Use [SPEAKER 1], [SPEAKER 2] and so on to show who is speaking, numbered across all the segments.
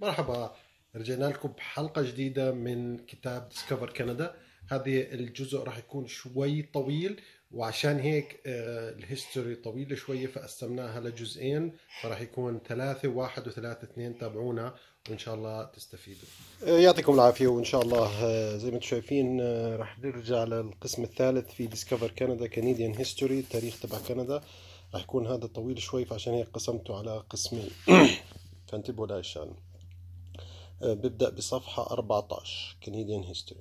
[SPEAKER 1] مرحبا رجعنا لكم بحلقة جديدة من كتاب ديسكفر كندا هذه الجزء راح يكون شوي طويل وعشان هيك آه، الهيستوري طويلة شوية فقسمناها لجزئين فراح يكون ثلاثة واحد وثلاثة اثنين تابعونا وإن شاء الله تستفيدوا آه، يعطيكم العافية وإن شاء الله آه، زي ما انتم شايفين راح نرجع للقسم الثالث في ديسكفر كندا كنديان هيستوري التاريخ تبع كندا راح يكون هذا طويل شوي فعشان هيك قسمته على قسمين فانتبهوا لهي الشغله آه، بيبدأ بصفحة 14 كنديان هيستوري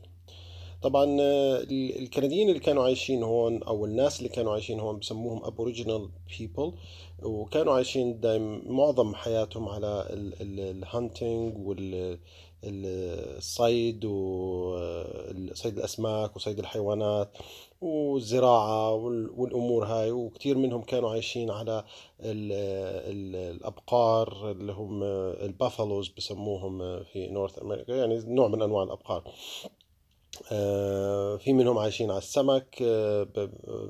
[SPEAKER 1] طبعا آه، الكنديين اللي كانوا عايشين هون او الناس اللي كانوا عايشين هون بسموهم ابوريجينال بيبل وكانوا عايشين دايم معظم حياتهم على الهانتنج وال الصيد وصيد الأسماك وصيد الحيوانات والزراعة والأمور هاي وكثير منهم كانوا عايشين على الأبقار اللي هم البافالوز بسموهم في نورث أمريكا يعني نوع من أنواع الأبقار آه، في منهم عايشين على السمك آه،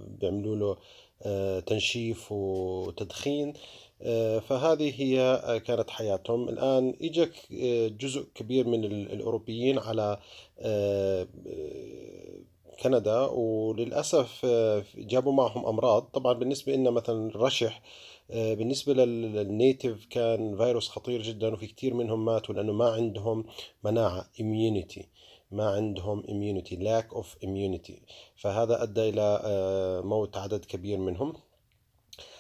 [SPEAKER 1] بيعملوا له آه، تنشيف وتدخين آه، فهذه هي آه، كانت حياتهم الآن إجا آه، جزء كبير من الأوروبيين على كندا وللأسف جابوا معهم أمراض طبعا بالنسبة لنا مثلا الرشح بالنسبة للنيتيف كان فيروس خطير جدا وفي كثير منهم ماتوا لأنه ما عندهم مناعة immunity ما عندهم immunity lack of immunity فهذا أدى إلى موت عدد كبير منهم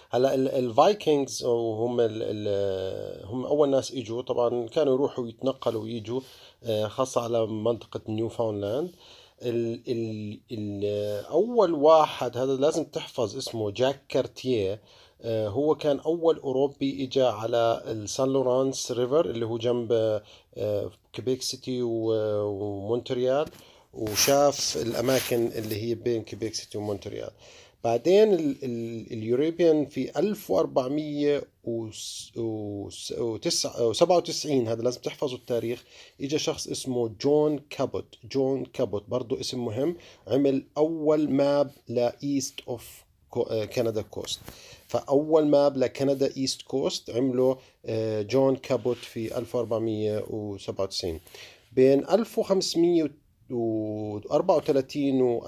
[SPEAKER 1] هلا الفايكنجز وهم الـ الـ هم اول ناس اجوا طبعا كانوا يروحوا يتنقلوا ويجوا آه، خاصه على منطقه نيوفاونلاند ال اول واحد هذا لازم تحفظ اسمه جاك كارتيه هو كان اول اوروبي اجى على السان لورانس ريفر اللي هو جنب كيبيك آه، سيتي ومونتريال وشاف الاماكن اللي هي بين كيبيك سيتي ومونتريال بعدين اليوروبيان في 1497 هذا لازم تحفظوا التاريخ اجى شخص اسمه جون كابوت جون كابوت برضه اسم مهم عمل اول ماب لايست اوف كندا كوست فاول ماب لكندا ايست كوست عمله آه، جون كابوت في 1497 بين 1500 و34 و1542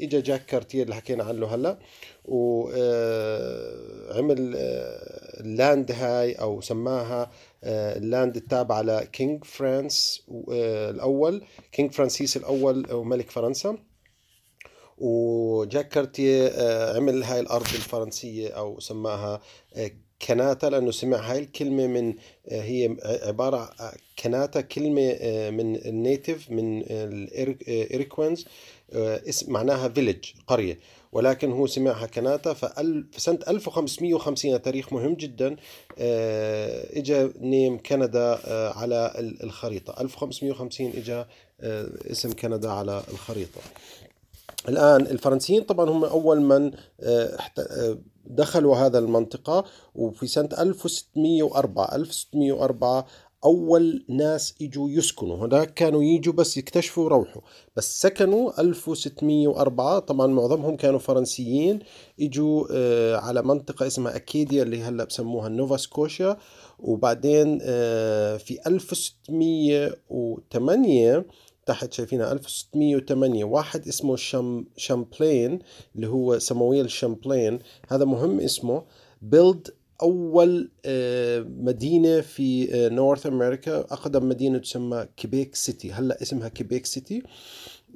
[SPEAKER 1] اجى جاك كارتير اللي حكينا عنه هلا وعمل آه، اللاند آه، هاي او سماها آه، اللاند التابعة لكينج فرانس الاول كينج فرانسيس الاول وملك فرنسا وجاك كارتيه عمل هاي الارض الفرنسيه او سماها كناتا لأنه سمع هاي الكلمة من آه، هي عبارة آه، كناتا كلمة آه، من النيتف من الايركوينز اسم معناها فيلج قرية ولكن هو سمعها كناتا فسنة 1550 تاريخ مهم جدا اجى نيم كندا على الخريطة 1550 اجى اسم كندا على الخريطة الآن الفرنسيين طبعا هم أول من دخلوا هذا المنطقة وفي سنة 1604 1604 أول ناس يجوا يسكنوا هناك كانوا يجوا بس يكتشفوا ويروحوا بس سكنوا 1604 طبعا معظمهم كانوا فرنسيين يجوا آه، على منطقة اسمها أكيديا اللي هلأ بسموها نوفا سكوشيا وبعدين آه، في 1608 تحت شايفينها 1608 واحد اسمه شام شامبلين اللي هو سمويل شامبلين هذا مهم اسمه بيلد أول آه، مدينة في نورث آه، أمريكا أقدم مدينة تسمى كيبيك سيتي هلأ اسمها كيبيك سيتي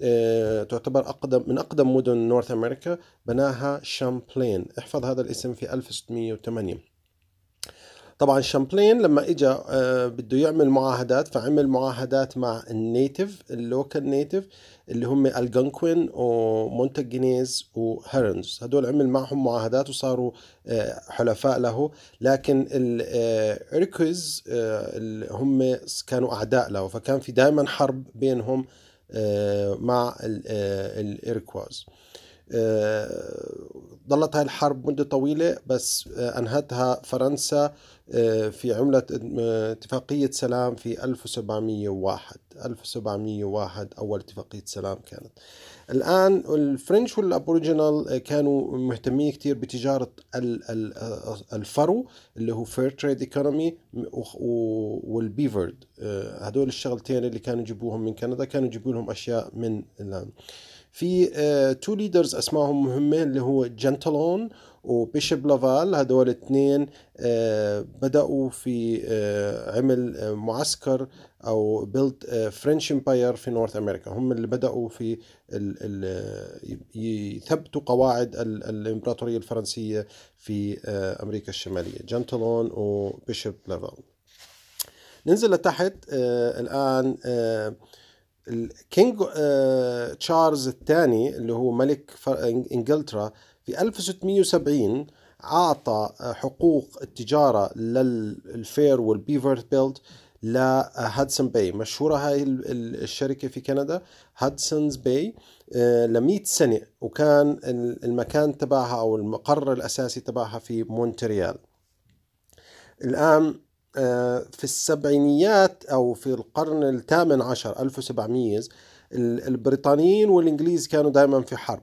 [SPEAKER 1] آه، تعتبر أقدم من أقدم مدن نورث أمريكا بناها شامبلين احفظ هذا الاسم في 1608 طبعا شامبلين لما اجى آه، بده يعمل معاهدات فعمل معاهدات مع النيتف اللوكال نيتف اللي هم الجونكوين ومونتاجينيز وهيرنز هدول عمل معهم معاهدات وصاروا آه، حلفاء له لكن الاركوز آه، هم كانوا اعداء له فكان في دائما حرب بينهم مع الاركواز آه، ظلت هذه الحرب مدة طويلة بس آه، أنهتها فرنسا آه، في عملة اتفاقية سلام في 1701 1701 أول اتفاقية سلام كانت الآن الفرنش والأبوريجينال كانوا مهتمين كتير بتجارة الفرو اللي هو فير تريد ايكونومي والبيفرد هدول الشغلتين اللي كانوا يجيبوهم من كندا كانوا يجيبوا لهم أشياء من في تو آه، ليدرز اسمائهم مهمه اللي هو جنتلون وبيشب لافال هدول الاثنين آه، بدأوا في آه، عمل معسكر أو بيلد فرنش امباير في نورث أمريكا هم اللي بدأوا في يثبتوا قواعد الإمبراطورية الفرنسية في أمريكا الشمالية جنتلون وبيشب لافال ننزل لتحت الآن آآ الكينج تشارلز آه، الثاني اللي هو ملك انجلترا في 1670 اعطى آه، حقوق التجاره للفير والبيفر بيلت لهادسون آه، باي مشهوره هاي الشركه في كندا هادسونز باي ل 100 سنه وكان المكان تبعها او المقر الاساسي تبعها في مونتريال الان آه، في السبعينيات أو في القرن الثامن عشر 1700 البريطانيين والإنجليز كانوا دائما في حرب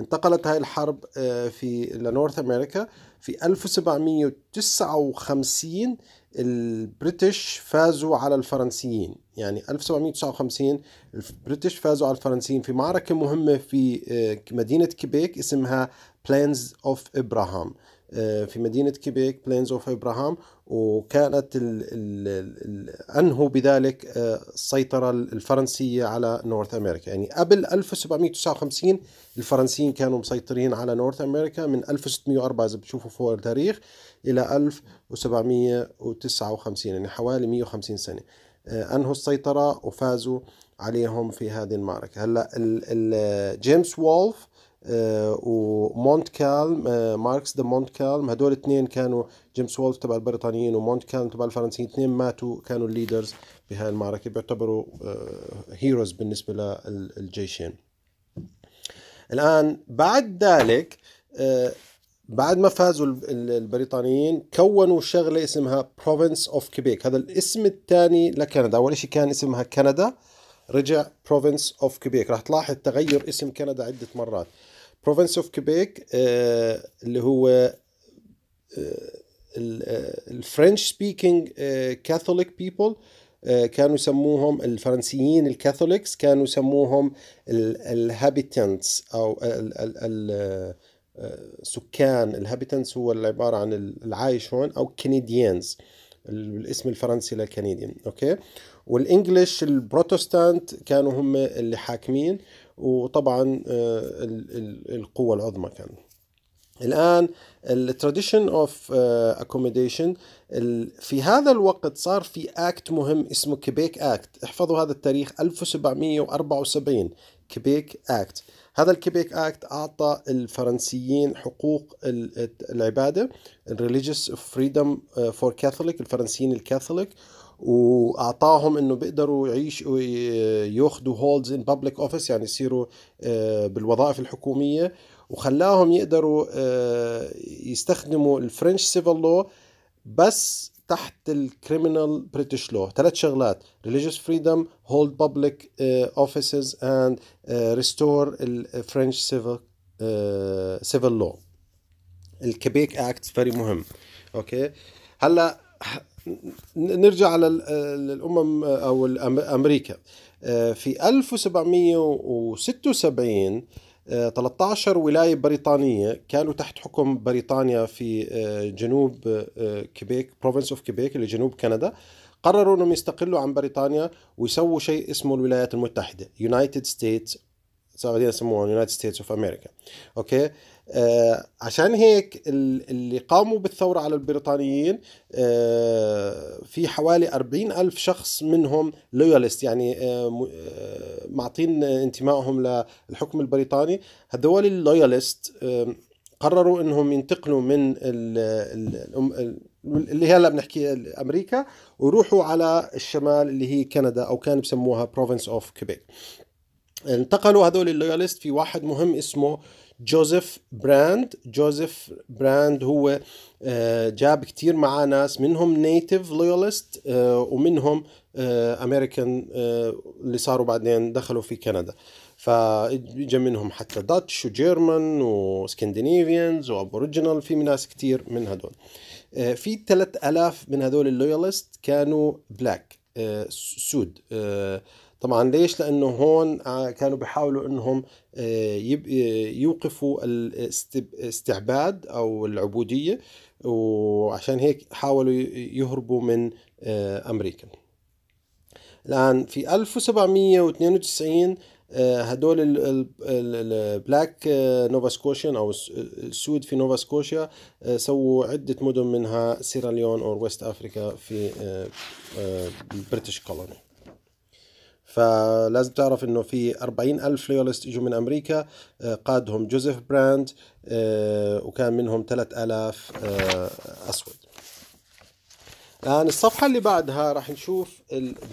[SPEAKER 1] انتقلت هاي الحرب آه، في لنورث أمريكا في 1759 البريتش فازوا على الفرنسيين يعني 1759 البريتش فازوا على الفرنسيين في معركة مهمة في آه، مدينة كيبيك اسمها بلانز اوف ابراهام في مدينة كيبيك بلانز اوف ابراهام وكانت ال ال ال أنهوا بذلك آه، السيطرة الفرنسية على نورث أمريكا يعني قبل 1759 الفرنسيين كانوا مسيطرين على نورث أمريكا من 1604 إذا بتشوفوا فوق التاريخ إلى 1759 يعني حوالي 150 سنة آه، أنهوا السيطرة وفازوا عليهم في هذه المعركة هلا جيمس وولف آه، ومونت كالم آه، ماركس دي مونت كالم هدول اثنين كانوا جيمس وولف تبع البريطانيين ومونت كالم تبع الفرنسيين اثنين ماتوا كانوا الليدرز بهاي المعركة بيعتبروا هيروز آه، بالنسبة للجيشين الآن بعد ذلك بعد ما فازوا البريطانيين كونوا شغلة اسمها بروفنس اوف كيبيك هذا الاسم الثاني لكندا أول شيء كان اسمها كندا رجع بروفنس اوف كيبيك راح تلاحظ تغير اسم كندا عدة مرات بروفنس اوف كيبيك اللي هو الفرنش سبيكينج كاثوليك بيبل كانوا يسموهم الفرنسيين الكاثوليكس كانوا يسموهم الهابيتنتس او السكان uh, الهابيتنتس هو العبارة عن العايش هون او كنديانز الاسم الفرنسي للكنديان اوكي والانجلش البروتستانت كانوا هم اللي حاكمين وطبعا آه، القوة العظمى كان الآن التراديشن اوف اكوموديشن في هذا الوقت صار في اكت مهم اسمه كيبيك اكت احفظوا هذا التاريخ 1774 كيبيك اكت هذا الكيبيك اكت اعطى الفرنسيين حقوق العباده الريليجيوس فريدم فور كاثوليك الفرنسيين الكاثوليك واعطاهم انه بيقدروا يعيشوا ياخذوا هولدز ان بابليك اوفيس يعني يصيروا آه، بالوظائف الحكوميه وخلاهم يقدروا آه، يستخدموا الفرنش سيفل لو بس تحت الكريمنال بريتش لو ثلاث شغلات ريليجيوس فريدم هولد بابليك اوفيسز اند ريستور الفرنش سيفل سيفل لو الكبيك الكيبيك اكت فيري مهم اوكي هلا نرجع على الامم او امريكا آه، في 1776 13 آه، ولاية بريطانية كانوا تحت حكم بريطانيا في آه، جنوب كيبيك بروفنس اوف كيبيك اللي جنوب كندا قرروا انهم يستقلوا عن بريطانيا ويسووا شيء اسمه الولايات المتحدة United States غادي يسموها يونايتد ستيتس اوف امريكا اوكي آه عشان هيك اللي قاموا بالثورة على البريطانيين آه في حوالي أربعين ألف شخص منهم لويالست يعني آه،, آه معطين انتمائهم للحكم البريطاني هدول اللويالست آه قرروا انهم ينتقلوا من ال ال اللي هلا بنحكي امريكا ويروحوا على الشمال اللي هي كندا او كان بسموها بروفنس اوف كيبيك انتقلوا هذول اللويالست في واحد مهم اسمه جوزيف براند جوزيف براند هو آه، جاب كتير معاه ناس منهم نيتيف لويالست آه، ومنهم امريكان آه، اللي صاروا بعدين دخلوا في كندا فاجا منهم حتى داتش وجيرمان وسكندنيفيانز وابوريجينال في ناس كتير من هذول في 3000 من هذول اللويالست كانوا بلاك سود طبعا ليش لانه هون آه، كانوا بيحاولوا انهم آه، آه، يوقفوا الاستعباد او العبوديه وعشان هيك حاولوا يهربوا من امريكا الان في 1792 هدول البلاك نوفا سكوشن او السود في نوفا سكوشيا سووا عده مدن منها سيراليون او ويست افريكا في البريتش كولوني فلازم تعرف انه في 40 الف لويالست اجوا من امريكا آه، قادهم جوزيف براند آه، وكان منهم 3000 آه، اسود الآن الصفحة اللي بعدها راح نشوف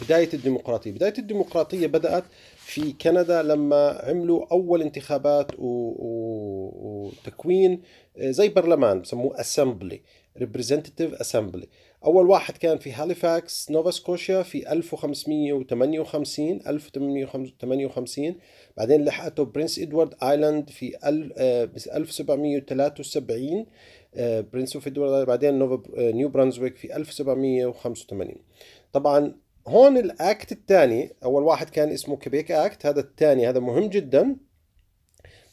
[SPEAKER 1] بداية الديمقراطية بداية الديمقراطية بدأت في كندا لما عملوا أول انتخابات وتكوين زي برلمان بسموه أسمبلي ريبريزنتيف أسمبلي أول واحد كان في هاليفاكس نوفا سكوشيا في 1558 1858 بعدين لحقته برنس إدوارد آيلاند في 1773 آه، آه، برنس اوف إدوارد بعدين نوفا آه، نيو برانزويك في 1785 طبعا هون الأكت الثاني أول واحد كان اسمه كيبيك أكت هذا الثاني هذا مهم جدا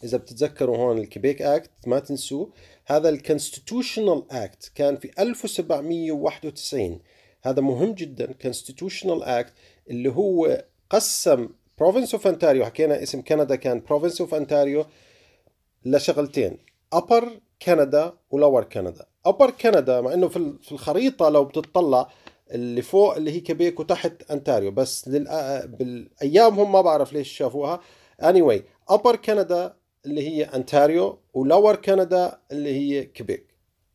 [SPEAKER 1] إذا بتتذكروا هون الكيبيك أكت ما تنسوه هذا الكونستيتوشنال اكت كان في 1791 هذا مهم جدا كونستيتوشنال اكت اللي هو قسم بروفنس اوف انتاريو حكينا اسم كندا كان بروفنس اوف انتاريو لشغلتين ابر كندا ولور كندا ابر كندا مع انه في الخريطه لو بتطلع اللي فوق اللي هي كبيك وتحت انتاريو بس بالايام هم ما بعرف ليش شافوها اني anyway, ابر كندا اللي هي أنتاريو ولور كندا اللي هي كيبيك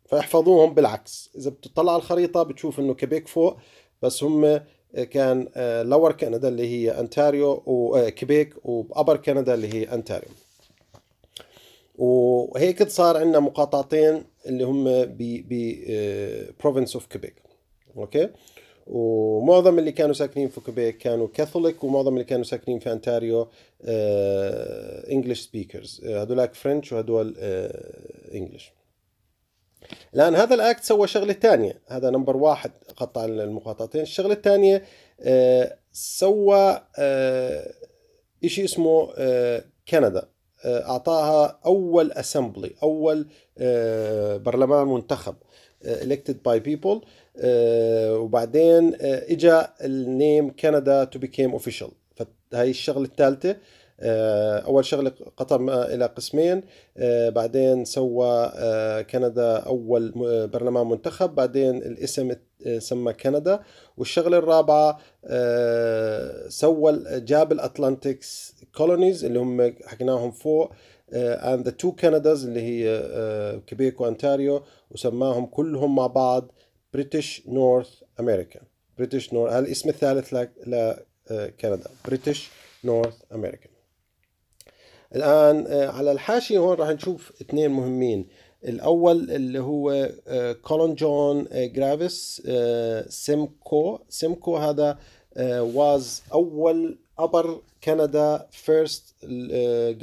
[SPEAKER 1] فاحفظوهم بالعكس إذا بتطلع على الخريطة بتشوف إنه كيبيك فوق بس هم آه، كان آه، لور كندا اللي هي أنتاريو وكيبيك آه، وأبر كندا اللي هي أنتاريو وهيك صار عندنا مقاطعتين اللي هم بروفنس اوف كيبيك اوكي ومعظم اللي كانوا ساكنين في كوبيك كانوا كاثوليك ومعظم اللي كانوا ساكنين في أنتاريو انجلش سبيكرز هذولاك فرنش وهذول انجلش آه، الآن هذا الأكت سوى شغلة ثانية هذا نمبر واحد قطع المقاطعتين الشغلة الثانية آه، سوى آه، شيء اسمه كندا أعطاها أول أسمبلي أول برلمان منتخب elected by people uh, وبعدين اجى النيم كندا تو بيكيم اوفيشال فهي الشغله الثالثه uh, اول شغله قطم الى قسمين uh, بعدين سوى كندا اول برلمان منتخب بعدين الاسم سمى كندا والشغله الرابعه سوى جاب الاتلانتكس كولونيز اللي هم حكيناهم فوق آه، and the two Canadas اللي هي كيبيك آه، وأنتاريو وسماهم كلهم مع بعض بريتش نورث امريكا بريتش نورث الاسم الثالث لكندا بريتش نورث امريكا الآن آه، على الحاشية هون راح نشوف اثنين مهمين الأول اللي هو كولون جون جرافيس سيمكو سيمكو هذا واز أول أبر كندا فيرست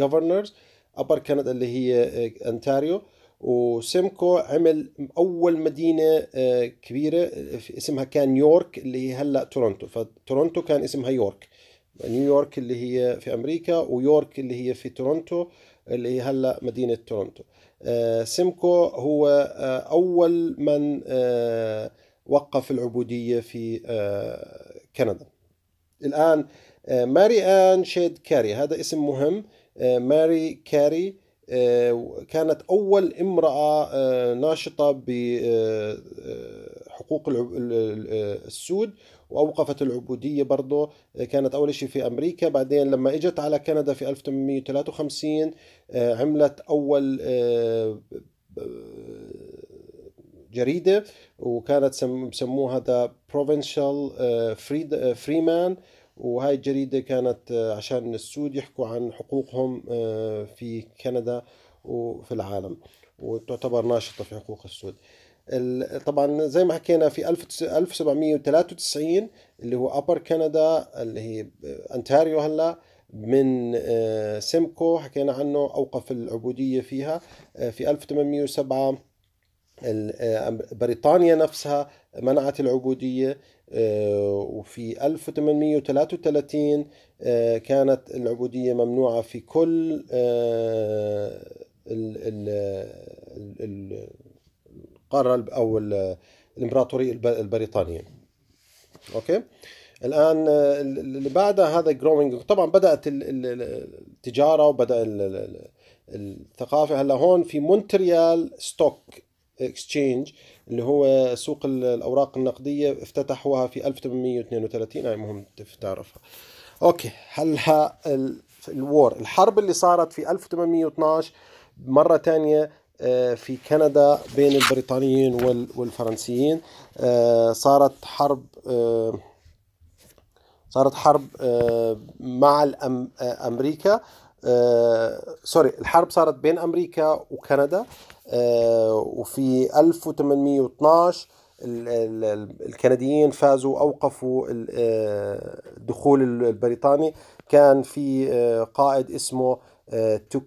[SPEAKER 1] governors ابر كندا اللي هي انتاريو آه، وسيمكو عمل اول مدينه آه، كبيره اسمها كان نيويورك اللي هي هلا تورونتو فتورونتو كان اسمها يورك نيويورك اللي هي في امريكا ويورك اللي هي في تورونتو اللي هي هلا مدينه تورونتو آه، سيمكو هو اول من وقف العبوديه في كندا الان ماري ان شيد كاري هذا اسم مهم ماري كاري آه، كانت أول امرأة آه، ناشطة بحقوق آه، السود وأوقفت العبودية برضه كانت أول شيء في أمريكا بعدين لما إجت على كندا في 1853 عملت أول جريدة وكانت بسموها ذا بروفينشال فريمان وهاي الجريدة كانت آه، عشان السود يحكوا عن حقوقهم آه، في كندا وفي العالم وتعتبر ناشطة في حقوق السود طبعا زي ما حكينا في 1793 اللي هو أبر كندا اللي هي أنتاريو آه، هلا من سيمكو حكينا عنه أوقف العبودية فيها في 1807 بريطانيا نفسها منعت العبودية آه، وفي 1833 آه، كانت العبودية ممنوعة في كل آه، القارة أو الإمبراطورية البريطانية أوكي الآن اللي بعدها هذا جروينج طبعا بدأت التجارة وبدأ الثقافة هلا هون في مونتريال ستوك اكسشينج اللي هو سوق الاوراق النقديه افتتحوها في 1832 هاي نعم، مهم تعرفها اوكي هلا الوار الحرب اللي صارت في 1812 مره ثانيه آه، في كندا بين البريطانيين والفرنسيين آه، صارت حرب آه، صارت حرب مع امريكا آه، سوري الحرب صارت بين امريكا وكندا آه، وفي 1812 الكنديين فازوا اوقفوا الدخول آه، البريطاني كان في قائد اسمه تك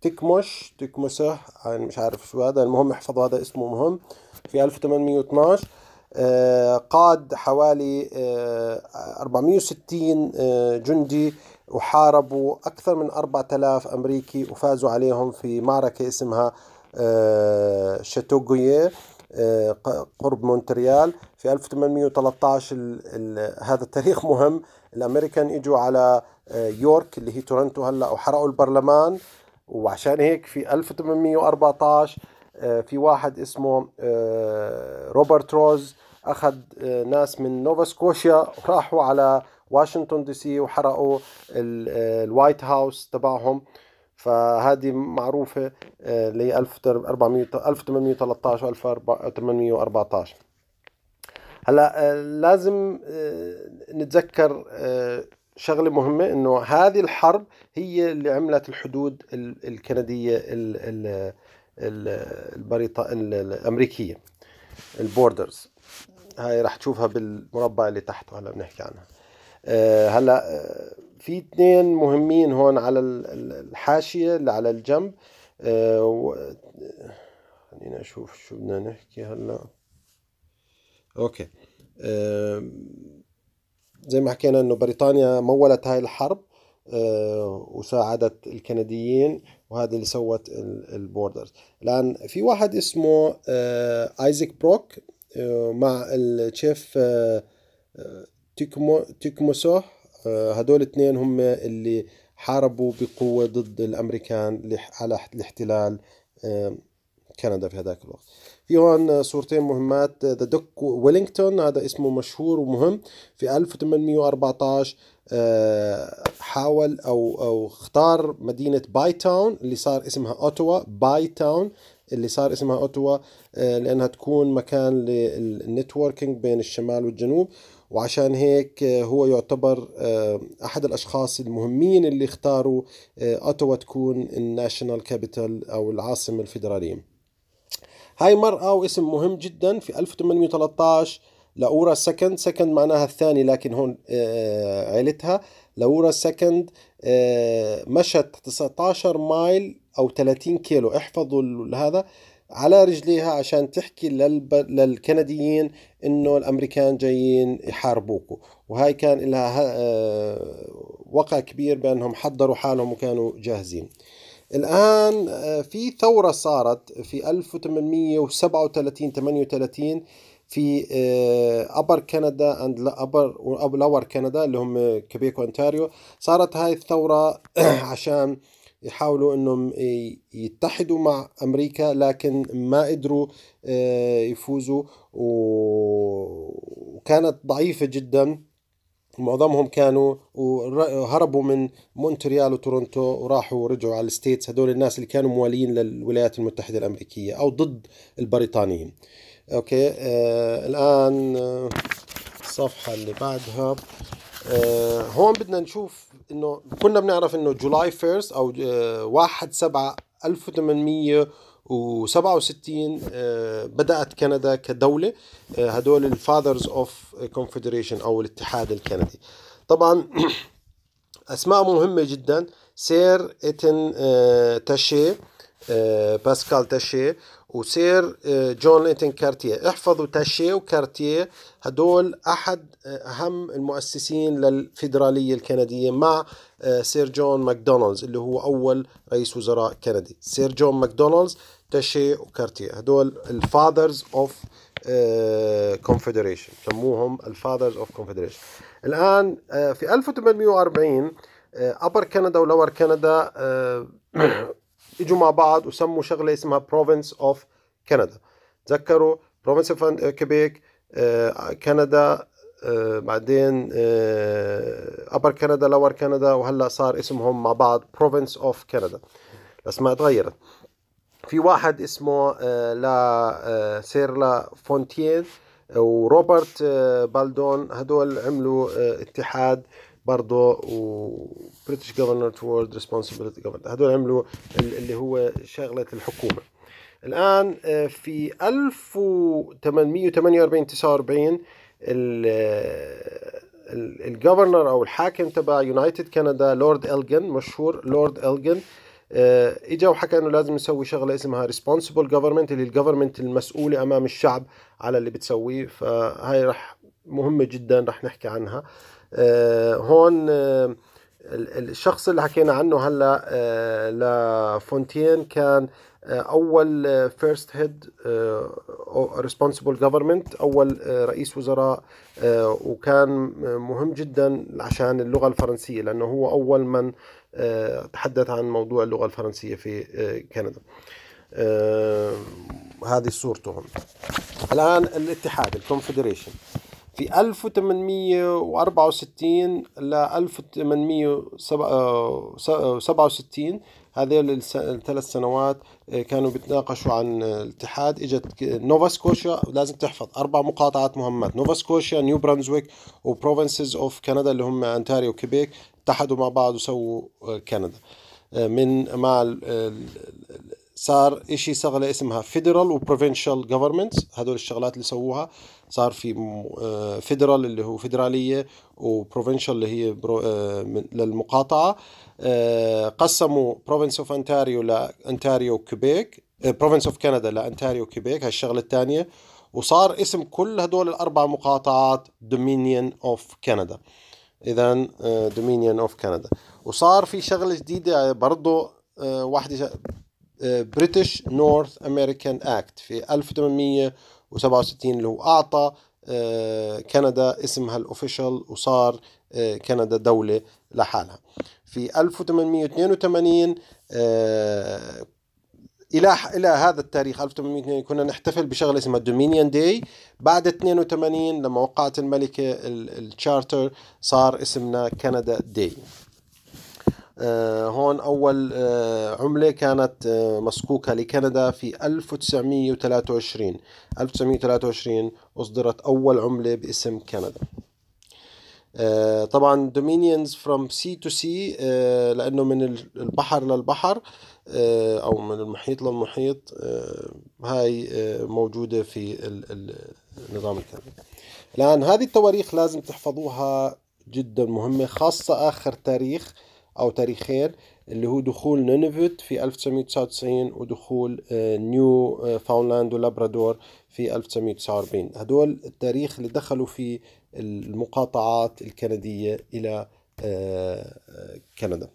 [SPEAKER 1] تكمش تكمسه انا مش عارف شو هذا المهم احفظوا هذا اسمه مهم في 1812 قاد حوالي 460 جندي وحاربوا أكثر من 4000 أمريكي وفازوا عليهم في معركة اسمها شاتوغوية آه، قرب مونتريال في 1813 هذا التاريخ مهم الامريكان اجوا على آه، يورك اللي هي تورنتو هلا وحرقوا البرلمان وعشان هيك في 1814 آه، في واحد اسمه روبرت روز اخذ ناس من نوفا سكوشيا وراحوا على واشنطن دي سي وحرقوا آه، الوايت هاوس تبعهم فهذه معروفة ل 1813 و 1814 هلا آه، لازم آه، نتذكر شغله مهمه انه هذه الحرب هي اللي عملت الحدود الكنديه البريطا الامريكيه البوردرز هاي رح تشوفها بالمربع اللي تحته هلا بنحكي عنها آه، هلا آه، في اثنين مهمين هون على الحاشيه اللي على الجنب آه، خلينا اشوف شو بدنا نحكي هلا اوكي زي ما حكينا انه بريطانيا مولت هاي الحرب وساعدت الكنديين وهذا اللي سوت البوردرز الان في واحد اسمه ايزيك بروك مع الشيف تكمو تكمسو آه، هدول اثنين هم اللي حاربوا بقوة ضد الأمريكان على الاحتلال آه، كندا في هذاك الوقت في هون صورتين مهمات ذا دوك ويلينغتون هذا اسمه مشهور ومهم في 1814 آه، حاول او او اختار مدينه باي تاون اللي صار اسمها اوتوا باي تاون اللي صار اسمها اوتوا لانها تكون مكان للنتوركينج بين الشمال والجنوب وعشان هيك آه، هو يعتبر آه، أحد الأشخاص المهمين اللي اختاروا آه، أوتوا تكون الناشونال كابيتال أو العاصمة الفيدرالية هاي مرأة واسم مهم جدا في 1813 لاورا سكند سكند معناها الثاني لكن هون عيلتها لاورا سكند مشت 19 مايل أو 30 كيلو احفظوا هذا على رجليها عشان تحكي للب... للكنديين انه الامريكان جايين يحاربوكوا وهاي كان لها آه، وقع كبير بانهم حضروا حالهم وكانوا جاهزين الان آه، في ثوره صارت في 1837 38 في آه، ابر كندا اند ابر لور كندا اللي هم كيبيك وانتاريو صارت هاي الثوره عشان يحاولوا انهم يتحدوا مع امريكا لكن ما قدروا آه، يفوزوا وكانت ضعيفه جدا معظمهم كانوا وهربوا من مونتريال وتورونتو وراحوا ورجعوا على الستيتس هدول الناس اللي كانوا موالين للولايات المتحده الامريكيه او ضد البريطانيين اوكي آه الان آه، الصفحه اللي بعدها آه هون بدنا نشوف انه كنا بنعرف انه جولاي 1 او 1 7 1867 آه بدات كندا كدوله آه، هدول الفاذرز اوف كونفدريشن او الاتحاد الكندي طبعا اسماء مهمه جدا سير اتن آه، تاشي آه، باسكال تاشي وسير آه، جون لينتون كارتيه احفظوا تاشيه وكارتيه هدول أحد آه، أهم المؤسسين للفيدرالية الكندية مع آه، سير جون ماكدونالدز اللي هو أول رئيس وزراء كندي سير جون ماكدونالدز تاشيه وكارتيه هدول الفاذرز اوف كونفدريشن سموهم الفاذرز اوف كونفدريشن الآن في 1840 أبر كندا ولور كندا اجوا مع بعض وسموا شغله اسمها بروفنس اوف آه، كندا تذكروا آه، بروفنس اوف كيبيك كندا بعدين ابر كندا لور كندا وهلا صار اسمهم مع بعض بروفنس اوف كندا الاسماء تغيرت في واحد اسمه آه، لا سير سيرلا فونتين وروبرت بالدون هدول عملوا اتحاد برضه وبريتش جفرنر توورد ريسبونسبيلتي جفرنر هدول عملوا اللي هو شغله الحكومه الان آه، في 1848 49 الجفرنر او الحاكم تبع يونايتد كندا لورد الجن مشهور لورد الجن آه، اجا وحكى انه لازم نسوي شغله اسمها ريسبونسبل جفرمنت اللي الجفرمنت المسؤوله امام الشعب على اللي بتسويه فهاي رح مهمه جدا رح نحكي عنها آه، هون آه، الشخص اللي حكينا عنه هلا آه، لفونتين كان اول فيرست هيد ريسبونسبل جفرمنت اول رئيس وزراء وكان مهم جدا عشان اللغه الفرنسيه لانه هو اول من تحدث عن موضوع اللغه الفرنسيه في كندا هذه صورته هون الان الاتحاد الكونفدريشن في 1864 ل 1867 هذول الثلاث سنوات آه، كانوا بيتناقشوا عن الاتحاد اجت نوفا سكوشيا لازم تحفظ اربع مقاطعات مهمات نوفا سكوشيا نيو برانزويك وبروفنسز اوف كندا اللي هم انتاريو وكيبيك اتحدوا مع بعض وسووا آه، كندا آه، من مع صار شيء شغله اسمها فيدرال وبروفينشال جفرمنتس هذول الشغلات اللي سووها صار في فيدرال آه، اللي هو فيدراليه وبروفنشال اللي هي آه، للمقاطعه آه، قسموا بروفنس اوف انتاريو لانتاريو كوبيك بروفنس اوف كندا لانتاريو كوبيك هالشغله الثانيه وصار اسم كل هدول الاربع مقاطعات دومينيون اوف كندا اذا دومينيون اوف كندا وصار في شغله جديده برضه واحده بريتش نورث امريكان اكت في 1800 و67 اللي هو أعطى آه، كندا اسمها الأوفيشال وصار آه، كندا دولة لحالها في 1882 آه، الى الى هذا التاريخ 1882 كنا نحتفل بشغله اسمها دومينيان داي بعد 82 لما وقعت الملكه التشارتر صار اسمنا كندا داي آه، هون أول آه، عملة كانت آه، مسكوكة لكندا في 1923 1923 أصدرت أول عملة باسم كندا طبعا دومينيونز فروم سي تو سي لانه من البحر للبحر او من المحيط للمحيط هاي موجوده في النظام الكندي الان هذه التواريخ لازم تحفظوها جدا مهمه خاصه اخر تاريخ أو تاريخين اللي هو دخول نينيفيت في 1999 ودخول آه، نيو آه، فاونلاند ولابرادور في 1949 هدول التاريخ اللي دخلوا في المقاطعات الكندية إلى آه، كندا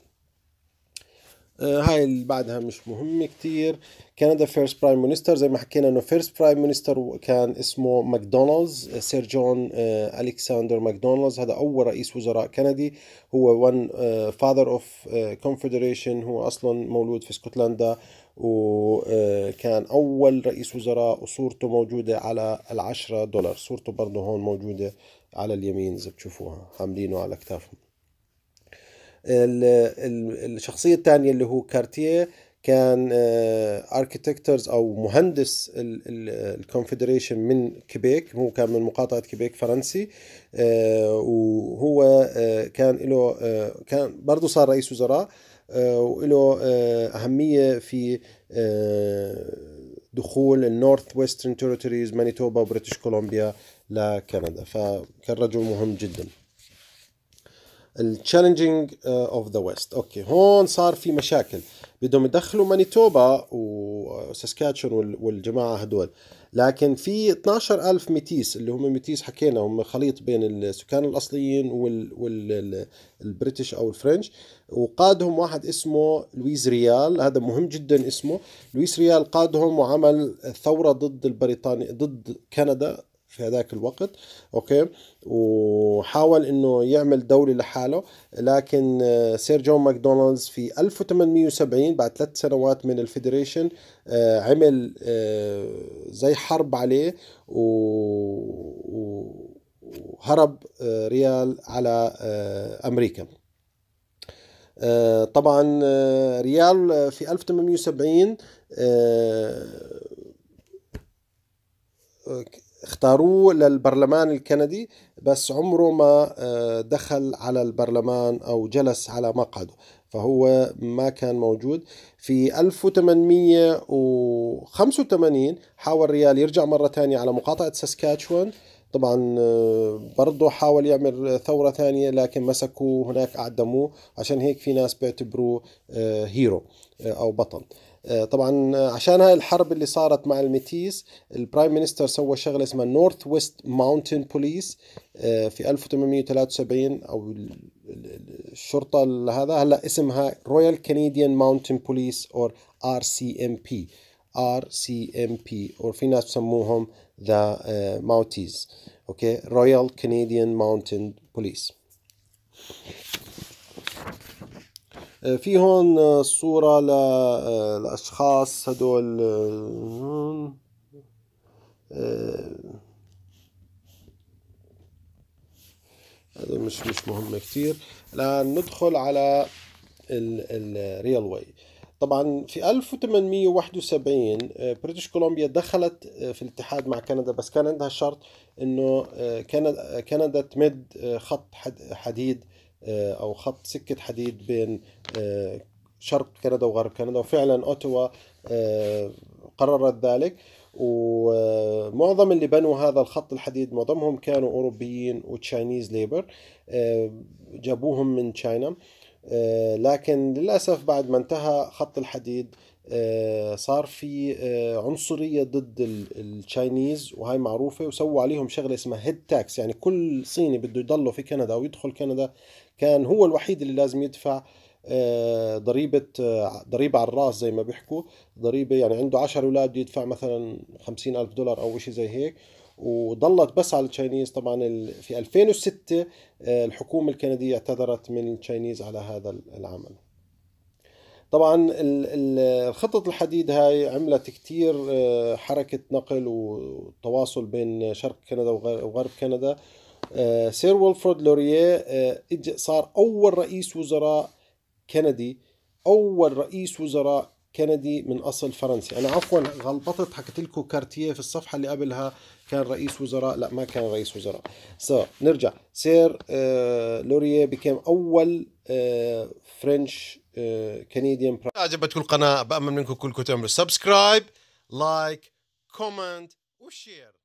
[SPEAKER 1] آه، هاي اللي بعدها مش مهمة كتير كندا فيرست برايم مينستر زي ما حكينا انه فيرست برايم مينستر كان اسمه ماكدونالدز آه، سير جون آه، الكسندر ماكدونالدز هذا اول رئيس وزراء كندي هو ون فادر اوف كونفدريشن هو اصلا مولود في اسكتلندا وكان اول رئيس وزراء وصورته موجودة على العشرة دولار صورته برضه هون موجودة على اليمين اذا بتشوفوها عاملينه على اكتافهم الشخصيه الثانيه اللي هو كارتيه كان اركيتكترز آه، او مهندس الكونفدريشن من كيبيك هو كان من مقاطعه كيبيك فرنسي آه، وهو آه، كان له كان برضه صار رئيس وزراء وله اهميه في دخول النورث ويسترن تيريتوريز مانيتوبا وبريتش كولومبيا لكندا فكان رجل مهم جدا التشالنجينج اوف ذا ويست اوكي هون صار في مشاكل بدهم يدخلوا مانيتوبا وساسكاتشون uh, والجماعه هدول لكن في 12000 ميتيس اللي هم ميتيس حكينا هم خليط بين السكان الاصليين والبريتش او الفرنش وقادهم واحد اسمه لويس ريال هذا مهم جدا اسمه لويس ريال قادهم وعمل ثوره ضد البريطاني ضد كندا في هذاك الوقت اوكي وحاول انه يعمل دوله لحاله لكن آه، سير جون ماكدونالدز في 1870 بعد ثلاث سنوات من الفيدريشن آه، عمل آه، زي حرب عليه وهرب ريال على امريكا طبعا ريال في 1870 اختاروه للبرلمان الكندي بس عمره ما آه، دخل على البرلمان أو جلس على مقعده فهو ما كان موجود في 1885 حاول ريال يرجع مرة ثانية على مقاطعة ساسكاتشوان طبعا آه، برضه حاول يعمل ثورة ثانية لكن مسكوه هناك أعدموه عشان هيك في ناس بيعتبروه آه، هيرو أو بطل آه، طبعا آه، عشان هاي الحرب اللي صارت مع الميتيس البرايم مينستر سوى شغله اسمها نورث ويست ماونتن بوليس في 1873 او الشرطه هذا هلا اسمها رويال كانيديان ماونتن بوليس اور ار سي ام بي ار سي ام بي او في ناس بسموهم ذا آه، ماوتيز اوكي رويال كانيديان ماونتن بوليس آه، في هون آه، صورة للأشخاص آه، هدول هذا مش مش مهمة كتير الآن ندخل على الريال واي طبعا في 1871 بريتش كولومبيا دخلت في الاتحاد مع كندا بس كان عندها شرط انه كندا كندا تمد خط حديد آه، او خط سكه حديد بين آه، شرق كندا وغرب كندا وفعلا اوتوا آه، قررت ذلك ومعظم اللي بنوا هذا الخط الحديد معظمهم كانوا اوروبيين وتشاينيز ليبر جابوهم من تشاينا لكن للاسف بعد ما انتهى خط الحديد صار في عنصرية ضد التشاينيز وهي معروفة وسووا عليهم شغلة اسمها هيد تاكس يعني كل صيني بده يضله في كندا أو يدخل كندا كان هو الوحيد اللي لازم يدفع آه، ضريبة آه، ضريبة على الراس زي ما بيحكوا ضريبة يعني عنده عشر أولاد يدفع مثلا خمسين ألف دولار أو شيء زي هيك وظلت بس على التشاينيز طبعا في 2006 آه، الحكومة الكندية اعتذرت من التشاينيز على هذا العمل طبعا الخطط الحديد هاي عملت كتير حركة نقل وتواصل بين شرق كندا وغرب كندا آه، سير ويلفرد لوريه آه، صار أول رئيس وزراء كندي أول رئيس وزراء كندي من أصل فرنسي أنا عفوا غلطت حكيت لكم كارتيه في الصفحة اللي قبلها كان رئيس وزراء لا ما كان رئيس وزراء سو so, نرجع سير آه، لوريه بكام أول فرنش كنديان عجبتكم القناة بأمل منكم كلكم تعملوا سبسكرايب لايك كومنت وشير